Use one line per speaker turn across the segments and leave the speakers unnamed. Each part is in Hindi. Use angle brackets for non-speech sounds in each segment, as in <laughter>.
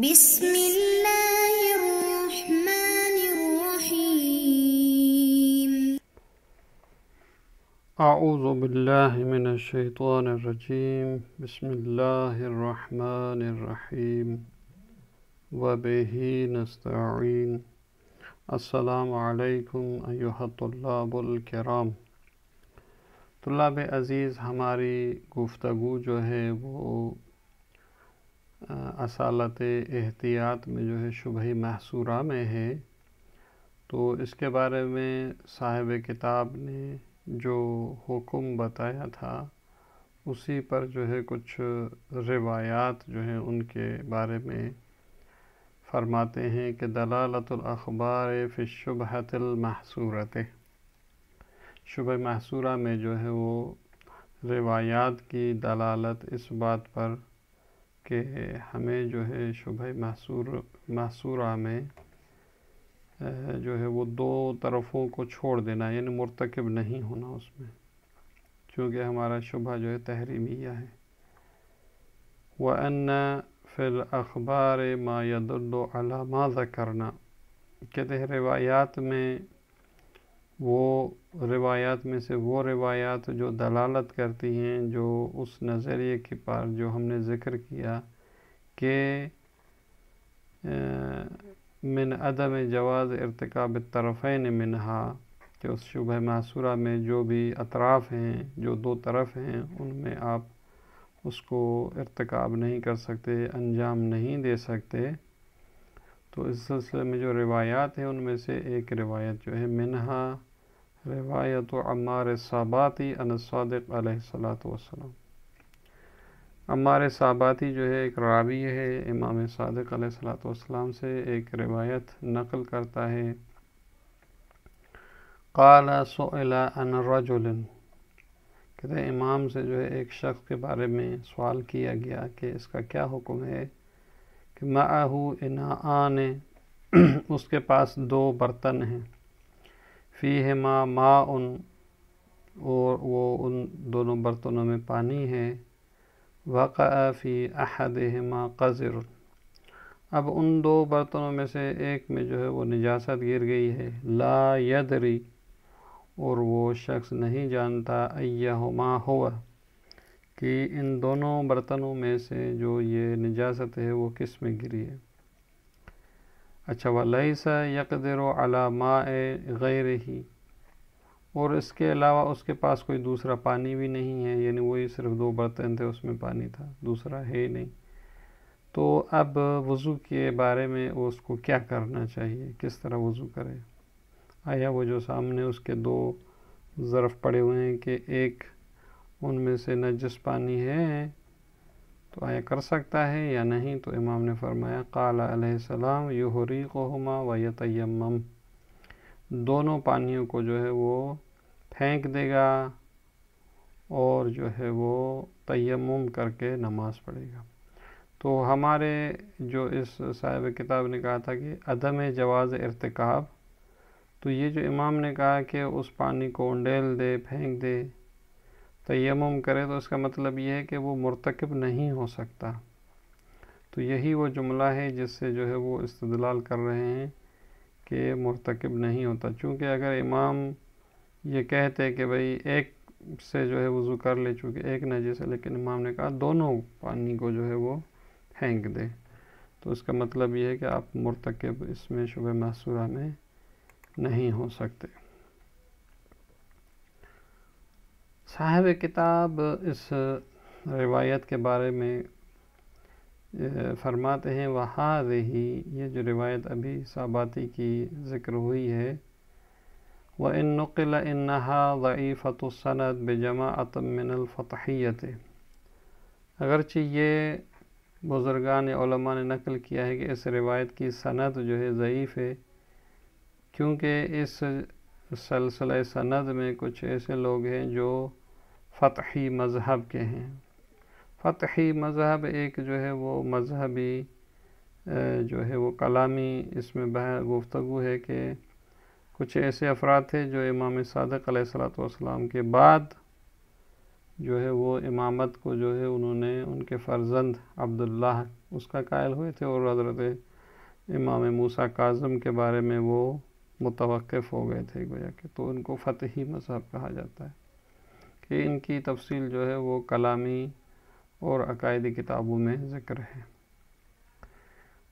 بسم الله الرحمن الرحيم أعوذ بالله من الشيطان الرجيم بسم الله الرحمن الرحيم وبه نستعين السلام عليكم أيها الطلاب الكرام طلاب عزیز ہماری گفتگو جو ہے وہ असालत एहतियात में जो है शुभ महसूरा में है तो इसके बारे में साहिब किताब ने जो हुक्म बताया था उसी पर जो है कुछ रिवायात जो हैं उनके बारे में फरमाते हैं कि दलालतलबार फ़िशुबहतलमहसूरत शुभ महसूरा में जो है वो रिवायात की दलालत इस बात पर कि हमें जो है शुभ महसूर महसूरा में जो है वो दो तरफ़ों को छोड़ देना यानी मरतकब नहीं होना उसमें चूँकि हमारा शुभ जो है तहरीमिया है व अन्ना फिल अखबार मायदुल्ला मा करना कहते हैं रिवायात में वो रिवायात में से वो रिवायात जो दलालत करती हैं जो उस नज़रिए के पार जो हमने ज़िक्र किया कि मिन अदम जवाज़ इरतकब तरफ़ैन मिनहा कि उस शुभ मासूरा में जो भी अतराफ़ हैं जो दो तरफ़ हैं उनमें आप उसको इरतकब नहीं कर सकते अंजाम नहीं दे सकते तो इस सिलसिले में जो रिवायात हैं उनमें से एक रिवायत जो है मिनहा रिवायत अम्मार साबाती अनसादक़लात वसलम अमार साबाती जो है एक रावी है इमाम सादक सलाम से एक रिवायत नकल करता है काला सोला अन कहते हैं इमाम से जो है एक शख्स के बारे में सवाल किया गया कि इसका क्या हुक्म है कि माहू इना आने <clears throat> उसके पास दो बर्तन हैं फ़ी है माँ माँ उन और वो उन दोनों बर्तनों में पानी है वाक़ फ़ी अहद है माँ कज़र अब उन दो बर्तनों में से एक में जो है वो निजासत गिर गई है ला यदरी और वो शख्स नहीं जानता अय्याहुमा हुआ कि इन दोनों बर्तनों में से जो ये निजासत है वो किस में गिरी है अच्छा वलईसा यकदर अला मा गैर ही और इसके अलावा उसके पास कोई दूसरा पानी भी नहीं है यानी वही सिर्फ दो बर्तन थे उसमें पानी था दूसरा है नहीं तो अब वज़ू के बारे में उसको क्या करना चाहिए किस तरह वज़ू करे आया वो जो सामने उसके दो ज़रफ़ पड़े हुए हैं कि एक उनमें से नजस पानी है तो आया कर सकता है या नहीं तो इमाम ने फरमाया कालाम को कोहमा व तयम दोनों पानियों को जो है वो फेंक देगा और जो है वो तयम करके नमाज पढ़ेगा तो हमारे जो इस साहिब किताब ने कहा था कि अदम जवाज़ इरतकब तो ये जो इमाम ने कहा कि उस पानी को उंडेल दे फेंक दे तयम करे तो इसका मतलब ये है कि वो मरतकब नहीं हो सकता तो यही वो जुमला है जिससे जो है वो इस्तलाल कर रहे हैं कि मरतकब नहीं होता चूँकि अगर इमाम ये कहते कि भाई एक से जो है वज़ू कर ले चूँकि एक नजर है लेकिन इमाम ने कहा दोनों पानी को जो है वो फेंक दे तो इसका मतलब ये है कि आप मरतकब इसमें शुभ मसूरा में नहीं हो सकते साहब किताब इस रिवायत के बारे में फरमाते हैं वहा रही ये जो रिवायत अभी साबाती की ज़िक्र हुई है व इन नक़ल इन्हा वफ़तसनत बेजमा अतमिनफ़तहियत अगरचि ये बुज़र्गान ने, ने नकल किया है कि इस रिवायत की सनत जो है ज़यीफ़ है क्योंकि इस सलसिला सनत में कुछ ऐसे लोग हैं जो फ़तही मज़हब के हैं फ़तही मज़हब एक जो है वो मज़हबी जो है वो कलामी इसमें बह गुफ्तु है कि कुछ ऐसे अफराद थे जो इमाम सदक सलाम के बाद जो है वो इमामत को जो है उन्होंने उनके फ़र्जंद अब्दुल्लाह उसका कायल हुए थे और हज़रत इमाम मूसा काजम के बारे में वो मुतवक़ हो गए थे गोया के तो उनको फ़तही मज़हब कहा जाता है कि इनकी तफसील जो है वो कलामी और अकायदी किताबों में ज़िक्र है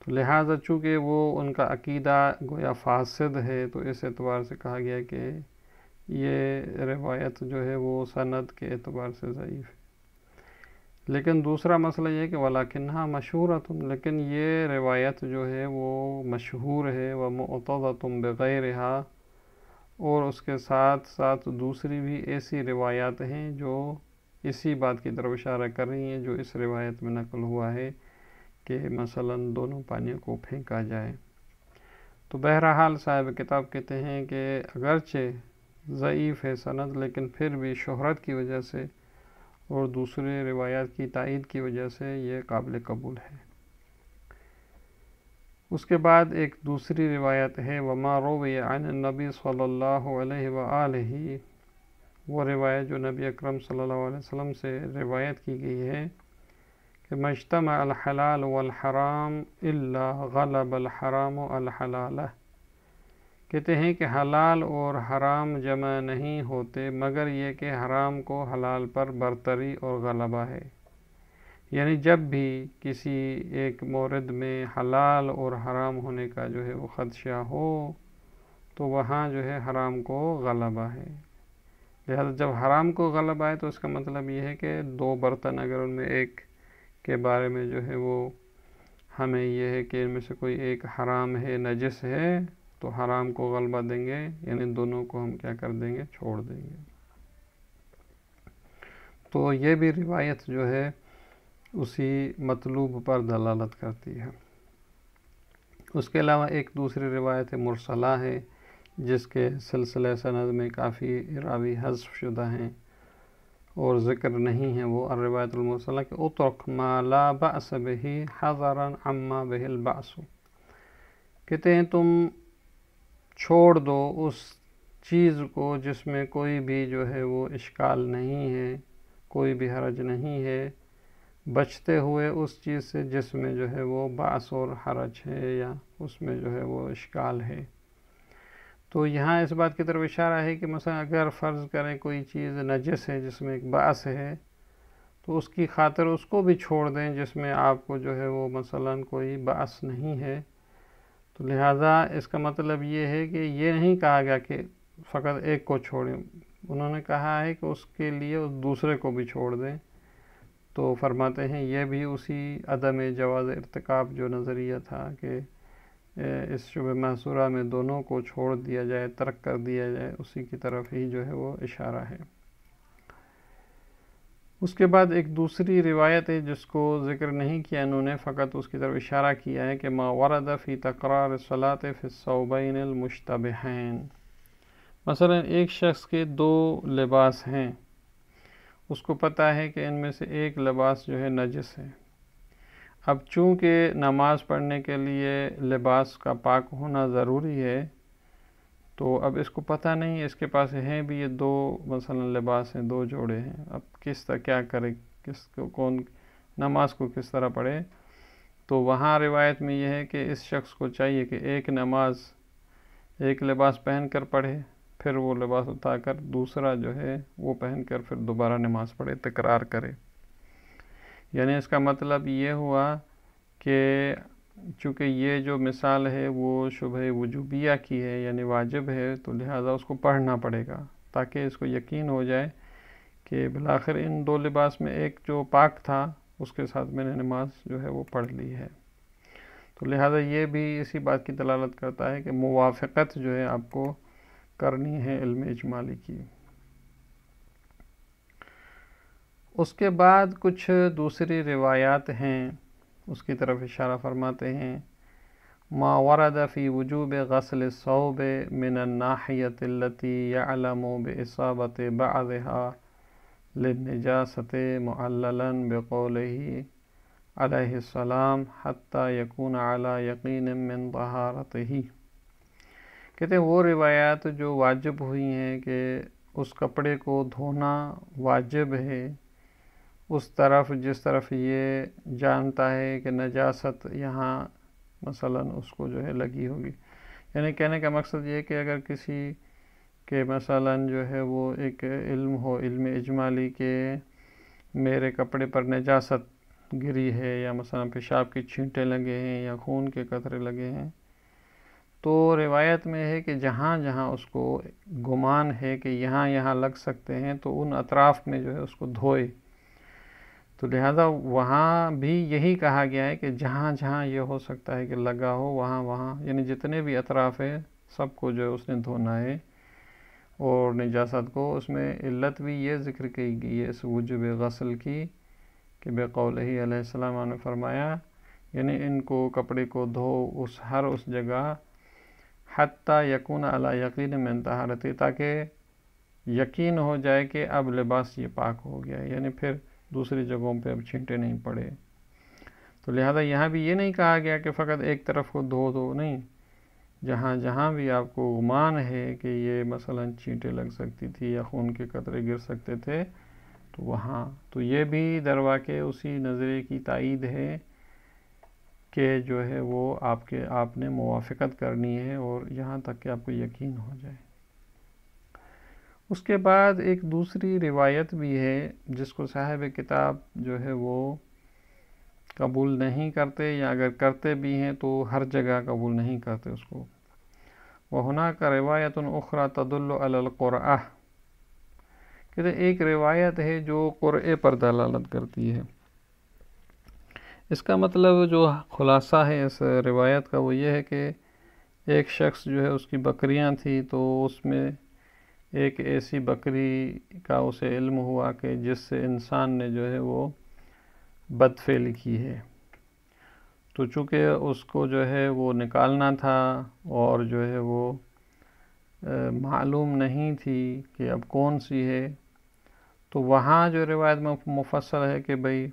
तो लिहाजा चूँकि वो उनका अकीदा गोया फासद है तो इस एतबार से कहा गया कि ये रवायत जो है वो सनद के एतबार से ज़यीफ़ है लेकिन दूसरा मसला यह कि वलाकिन्हा मशहूर तुम लेकिन ये रवायत जो है वो मशहूर है व मतदा तुम बग़ैर और उसके साथ साथ दूसरी भी ऐसी रिवायात हैं जो इसी बात की तरफ इशारा कर रही हैं जो इस रिवायत में नकल हुआ है कि मसलन दोनों पानियों को फेंका जाए तो बहरहाल साहब किताब कहते हैं कि अगरचे ज़यीफ़ है सनद लेकिन फिर भी शहरत की वजह से और दूसरे रिवायात की तइद की वजह से ये काबिल कबूल है उसके बाद एक दूसरी रिवायत है वमा रोन नबी सल्ला वो रिवायत जो नबी अकरम सल्लल्लाहु अलैहि वसल्लम से रिवायत की गई है कि मजतम अलहलाल वलहराम इल्ला अलहराम अलहलाल कहते हैं कि हलाल और हराम जमा नहीं होते मगर ये कि हराम को हलाल पर बरतरी और गलबा है यानी जब भी किसी एक मोरद में हलाल और हराम होने का जो है वो ख़दशा हो तो वहाँ जो है हराम को गलबा है लिहाजा जब हराम को गलबा है तो उसका मतलब ये है कि दो बर्तन अगर उनमें एक के बारे में जो है वो हमें यह है कि इनमें से कोई एक हराम है नजस है तो हराम को गलबा देंगे यानी दोनों को हम क्या कर देंगे छोड़ देंगे तो ये भी रिवायत जो है उसी मतलूब पर दलालत करती है उसके अलावा एक दूसरी रिवायत मुरसला है जिसके सिलसिले सनद में काफ़ी रावी हजफ शुदा हैं और ज़िक्र नहीं है वो रिवायतमसला के उतरक माला बस बही हज़ारन अम्मा बहल बासु कहते हैं तुम छोड़ दो उस चीज़ को जिसमें कोई भी जो है वो इश्काल नहीं है कोई भी हरज नहीं है बचते हुए उस चीज़ से जिसमें जो है वो बास और हरज है या उसमें जो है वो इश्काल है तो यहाँ इस बात की तरफ इशारा है कि मसला अगर फ़र्ज़ करें कोई चीज़ नजस है जिसमें एक बास है तो उसकी खातर उसको भी छोड़ दें जिसमें आपको जो है वो मसलन कोई बास नहीं है तो लिहाजा इसका मतलब ये है कि ये नहीं कहा गया कि फ़कत एक को छोड़ें उन्होंने कहा है कि उसके लिए उस दूसरे को भी छोड़ दें तो फरमाते हैं यह भी उसी अदम जवाज़ इरतकाब जो नज़रिया था कि इस शुभ महसूरा में दोनों को छोड़ दिया जाए तर्क कर दिया जाए उसी की तरफ ही जो है वो इशारा है उसके बाद एक दूसरी रिवायत है जिसको ज़िक्र नहीं किया इन्होंने फ़कत उसकी तरफ इशारा किया है कि मावरद फ़ी तकरार सलात फ़िसौबिनमशतबहैन मसला एक शख्स के दो लिबास हैं उसको पता है कि इनमें से एक लिबास जो है नजस है अब चूँकि नमाज़ पढ़ने के लिए लिबास का पाक होना ज़रूरी है तो अब इसको पता नहीं है इसके पास हैं भी ये दो मसलन लिबास हैं दो जोड़े हैं अब किस तरह क्या करे किस को कौन नमाज को किस तरह पढ़े तो वहाँ रिवायत में यह है कि इस शख्स को चाहिए कि एक नमाज एक लिबास पहन कर पढ़े फिर वो लिबास उतार दूसरा जो है वो पहन कर फिर दोबारा नमाज़ पढ़े तकरार करे यानी इसका मतलब ये हुआ कि चूँकि ये जो मिसाल है वो शुभ वजूबिया की है यानी वाजिब है तो लिहाजा उसको पढ़ना पड़ेगा ताकि इसको यकीन हो जाए कि बिलाखिर इन दो लिबास में एक जो पाक था उसके साथ मैंने नमाज जो है वो पढ़ ली है तो लिहाजा ये भी इसी बात की दलालत करता है कि मुवाफ़त जो है आपको करनी है इल्म इजमाली की उसके बाद कुछ दूसरी रिवायात हैं उसकी तरफ इशारा फरमाते हैं मा फ़ी वजूब गसल सऊब मिननाहियतलती यालम बसाबत बहा लिनजासत मल्लन बकौल ही सलाम हती यकून अला यकीन मिन बहारत ही कहते हैं वो रिवायात जो वाजिब हुई हैं कि उस कपड़े को धोना वाजिब है उस तरफ जिस तरफ ये जानता है कि नजासत यहाँ मसलन उसको जो है लगी होगी यानी कहने का मकसद ये कि अगर किसी के मसला जो है वो एक इल्म हो इल्म इजमाली के मेरे कपड़े पर नजासत गिरी है या मसला पेशाब की छींटें लगे हैं या खून के कतरे लगे हैं तो रिवायत में है कि जहाँ जहाँ उसको गुमान है कि यहाँ यहाँ लग सकते हैं तो उन अतराफ़ में जो है उसको धोए तो लिहाजा वहाँ भी यही कहा गया है कि जहाँ जहाँ ये हो सकता है कि लगा हो वहाँ वहाँ यानी जितने भी अतराफ़ हैं सबको जो है उसने धोना है और निजासत को उसमें इल्लत भी ये जिक्र की गई है इस वजुब गसल की कि बेकौल ही फरमाया यानी इनको कपड़े को धो उस हर उस जगह हती यकून अला यकीन में तहारती ताकि यकीन हो जाए कि अब लिबास ये पाक हो गया यानी फिर दूसरी जगहों पे अब छींटे नहीं पड़े तो लिहाजा यहाँ भी ये नहीं कहा गया कि फ़कत एक तरफ को धो दो नहीं जहाँ जहाँ भी आपको गुमान है कि ये मसलन छींटे लग सकती थी या खून के कतरे गिर सकते थे तो वहाँ तो ये भी दरवाक़े उसी नज़रे की तइद है के जो है वो आपके आपने मुआफ़त करनी है और यहाँ तक कि आपको यकीन हो जाए उसके बाद एक दूसरी रिवायत भी है जिसको साहब किताब जो है वो कबूल नहीं करते या अगर करते भी हैं तो हर जगह कबूल नहीं करते उसको वहना का रिवायत उखरा तदुल्लक़ुरआ कहते एक रिवायत है जो क़ुर पर दलालत करती है इसका मतलब जो खुलासा है इस रिवायत का वो ये है कि एक शख्स जो है उसकी बकरियां थी तो उसमें एक ऐसी बकरी का उसे इल्म हुआ कि जिससे इंसान ने जो है वो बदफेली की है तो चूँकि उसको जो है वो निकालना था और जो है वो मालूम नहीं थी कि अब कौन सी है तो वहाँ जो रिवायत में मुफसल है कि भाई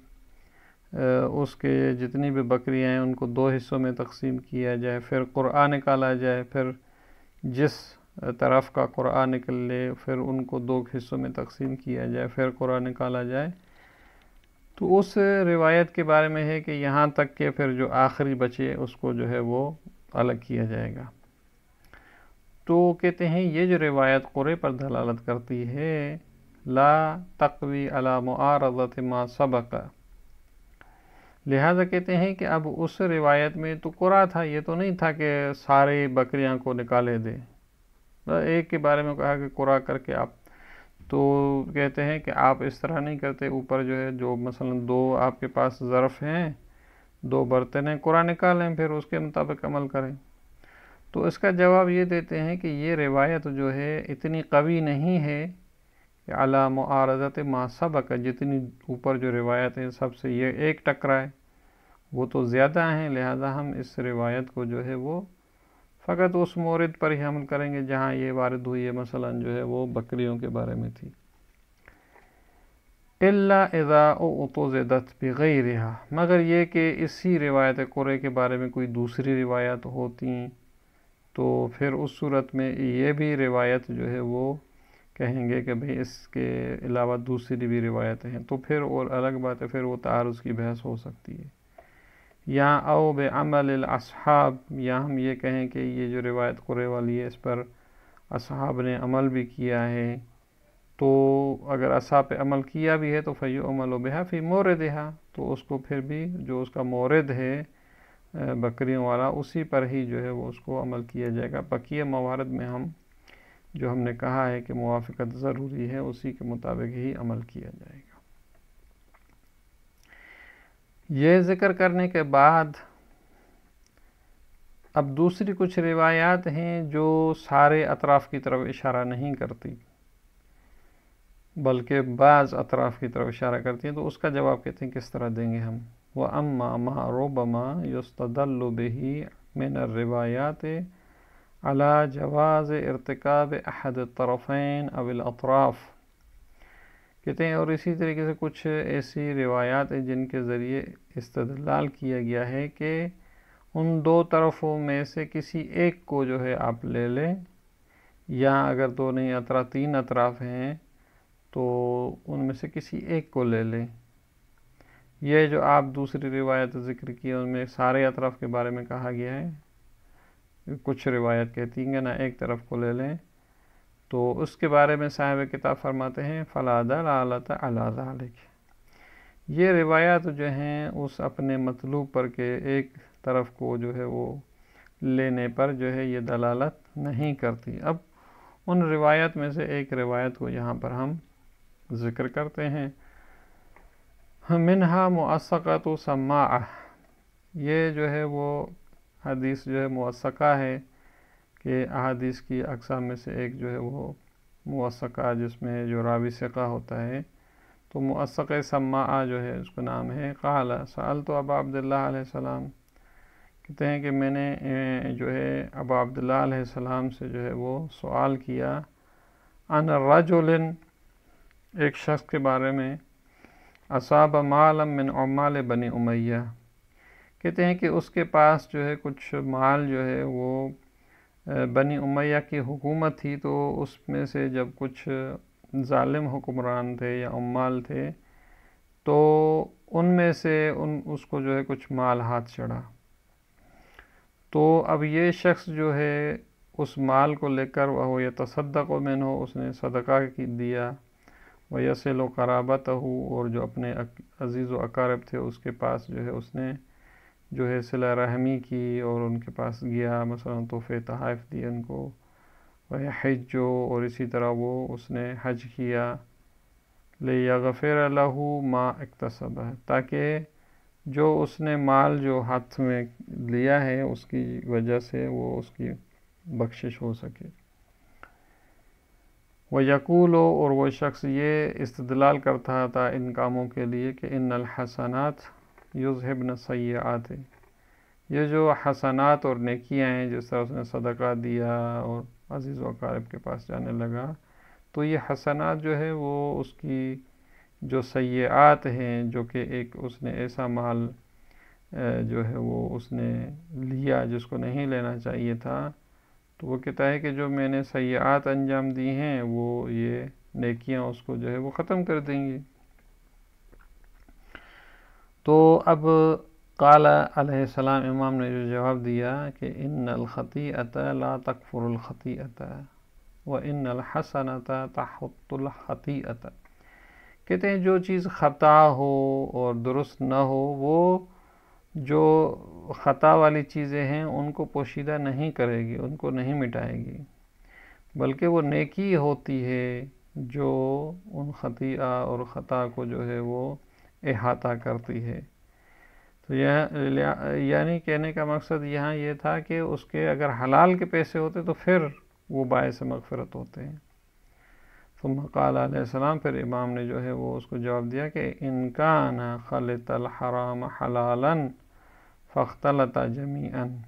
उसके जितनी भी बकरियाँ हैं उनको दो हिस्सों में तकसीम किया जाए फिर कुरान निकाला जाए फिर जिस तरफ का निकल ले फिर उनको दो हिस्सों में तकसीम किया जाए फिर कुरान निकाला जाए तो उस रिवायत के बारे में है कि यहाँ तक के फिर जो आखिरी बचे उसको जो है वो अलग किया जाएगा तो कहते हैं ये जो रिवायत कुरे पर दलालत करती है ला तकवी अला मारत मा सबका लिहाजा कहते हैं कि अब उस रिवायत में तो कुरा था ये तो नहीं था कि सारे बकरियां को निकाले दे तो एक के बारे में कहा कि कुरा करके आप तो कहते हैं कि आप इस तरह नहीं करते ऊपर जो है जो मसलन दो आपके पास ज़रफ़ हैं दो बर्तन हैं कुरा निकालें फिर उसके मुताबिक अमल करें तो इसका जवाब ये देते हैं कि ये रिवायत जो है इतनी कवी नहीं है कि अला मारजत माँ सबक जितनी ऊपर जो रिवायत है सबसे ये एक टकराए वो तो ज़्यादा हैं लिहाजा हम इस रिवायत को जो है वो फ़कत उस मोरद पर ही अमल करेंगे जहाँ ये वारद हुई है मसला जो है वो बकरियों के बारे में थी भी गई रहा मगर ये कि इसी रिवायत कुरे के बारे में कोई दूसरी रिवायत होती तो फिर उस सूरत में ये भी रिवायत जो है वो कहेंगे कि भाई इसके अलावा दूसरी भी रिवायतें हैं तो फिर और अलग बात है फिर वो तारज़ की बहस हो सकती है यहाँ आओ बेअमल असहाब या हम ये कहें कि ये जो रिवायत कुरे वाली है इस पर असहाब ने अमल भी किया है तो अगर असहा पे अमल किया भी है तो फैय अमल बेहा मोर देहा तो उसको फिर भी जो उसका मोरद है बकरियों वाला उसी पर ही जो है वो उसको अमल किया जाएगा पकिए मवारद में हम जो हमने कहा है कि मुआफ़त ज़रूरी है उसी के मुताबिक ही अमल किया जाएगा ये ज़िक्र करने के बाद अब दूसरी कुछ रिवायात हैं जो सारे अतराफ़ की तरफ इशारा नहीं करती बल्कि बाज़ अतराफ़ की तरफ इशारा करती हैं तो उसका जवाब कहते हैं किस तरह देंगे हम व अम्मा मा रोबमा यस्तल मिन रिवायात अला जवाज़ इरतकब अहद तरफ़ैन अविल अतराफ़ कहते हैं और इसी तरीके से कुछ ऐसी रिवायात हैं जिनके ज़रिए इस्तलाल किया गया है कि उन दो तरफ़ों में से किसी एक को जो है आप ले लें या अगर दो नहीं अतरा तीन अतराफ़ हैं तो उनमें से किसी एक को ले लें यह जो आप दूसरी रिवायत ज़िक्र की उनमें सारे अतराफ़ के बारे में कहा गया है कुछ रिवायत कहती हैं कि ना एक तरफ को ले लें तो उसके बारे में साहब किताब फरमाते हैं फ़लादल आलत अलाजालिक ये रिवायात जो हैं उस अपने मतलूब पर के एक तरफ को जो है वो लेने पर जो है ये दलालत नहीं करती अब उन रिवायत में से एक रिवायत को यहाँ पर हम ज़िक्र करते हैं मिनहा मुसक़त समा ये जो है वो हदीस जो है मुसक़ा है कि अहादीस की अकसाम में से एक जो है वो मुसक़ा जिसमें जो रावी सिका होता है तो मौसक समा जो है उसका नाम है काला साल तो अब आबदल्लाम कहते हैं कि मैंने जो है अब आबदल्लाम से जो है वो सवाल किया अन रजुलिन एक शख्स के बारे में असाब मालम मिन उमाल बनी उमैया कहते हैं कि उसके पास जो है कुछ माल जो है वो बनी उमैया की हुकूमत थी तो उसमें से जब कुछ ालिम हुक्मरान थे या उमाल थे तो उनमें से उन उसको जो है कुछ माल हाथ चढ़ा तो अब ये शख्स जो है उस माल को लेकर वह या तसदक मिन हो उसने सदका की दिया वह लो कराबत हो और जो अपने अजीज़ व अकारब थे उसके पास जो है उसने जो है सिला रहमी की और उनके पास गया मसला तोहफ़े तहफ़ दिए उनको वह हज जो और इसी तरह वो उसने हज किया ले या गफ़र लहू माँ इकतसब है ताकि जो उसने माल जो हाथ में लिया है उसकी वजह से वो उसकी बख्शिश हो सके वह यकूल और वह शख्स ये इस्तलाल करता था इन कामों के लिए कि इन अलहसनात युजहबन सयात ये जो हसनात और नकियाँ हैं जिस तरह उसने सदका दिया और अजीज़ वकारब के पास जाने लगा तो ये हसनात जो है वो उसकी जो सयात हैं जो कि एक उसने ऐसा माल जो है वो उसने लिया जिसको नहीं लेना चाहिए था तो वो कहता है कि जो मैंने सयात अंजाम दी हैं वो ये नकियाँ उसको जो है वो ख़त्म कर देंगी तो अब कलाम इमाम ने जो जवाब दिया कि इन अलख़ती ला तकफ़ुरखती व इन अलहसन तहतुलखती कहते हैं जो चीज़ ख़ता हो और दुरुस्त ना हो वो जो ख़ता वाली चीज़ें हैं उनको पोशीदा नहीं करेगी उनको नहीं मिटाएगी बल्कि वो नेकी होती है जो उन ख़तिया और ख़ता को जो है वो अहाता करती है तो यह यानी कहने का मकसद यहाँ ये था कि उसके अगर हलाल के पैसे होते तो फिर वो बायस मगफरत होते हैं तो मकालम फिर इमाम ने जो है वो उसको जवाब दिया कि इनका ना खलतल हराम हलालन फ़ख्तलता जमीन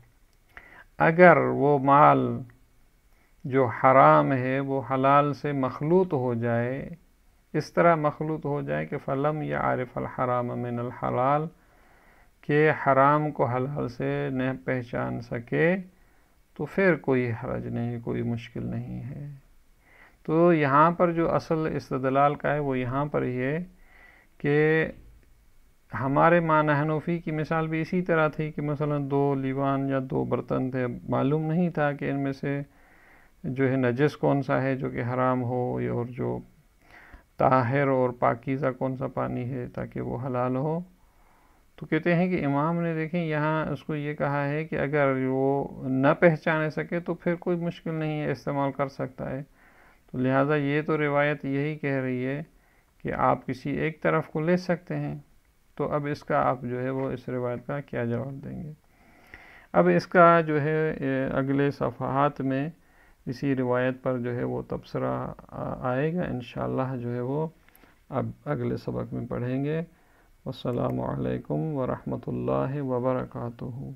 अगर वो माल जो हराम है वो हलाल से मखलूत हो जाए इस तरह मखलूत हो जाए कि फ़लम या आरिफ हराम मिन हलाल के हराम को हलाल से न पहचान सके तो फिर कोई हरज नहीं कोई मुश्किल नहीं है तो यहाँ पर जो असल इस्तलाल का है वो यहाँ पर ही है कि हमारे मान हनफी की मिसाल भी इसी तरह थी कि मसला दो लीवान या दो बर्तन थे मालूम नहीं था कि इनमें से जो है नजस कौन सा है जो कि हराम हो और जो ताहिर और पाकिज़ा कौन सा पानी है ताकि वो हलाल हो तो कहते हैं कि इमाम ने देखें यहाँ उसको ये कहा है कि अगर वो न पहचाने सके तो फिर कोई मुश्किल नहीं है इस्तेमाल कर सकता है तो लिहाजा ये तो रिवायत यही कह रही है कि आप किसी एक तरफ को ले सकते हैं तो अब इसका आप जो है वो इस रिवायत का क्या जवाब देंगे अब इसका जो है अगले सफ़ात में इसी रिवायत पर जो है वो तबसरा आएगा इन जो है वो अब अगले सबक में पढ़ेंगे असलकम वरहमल वबरकू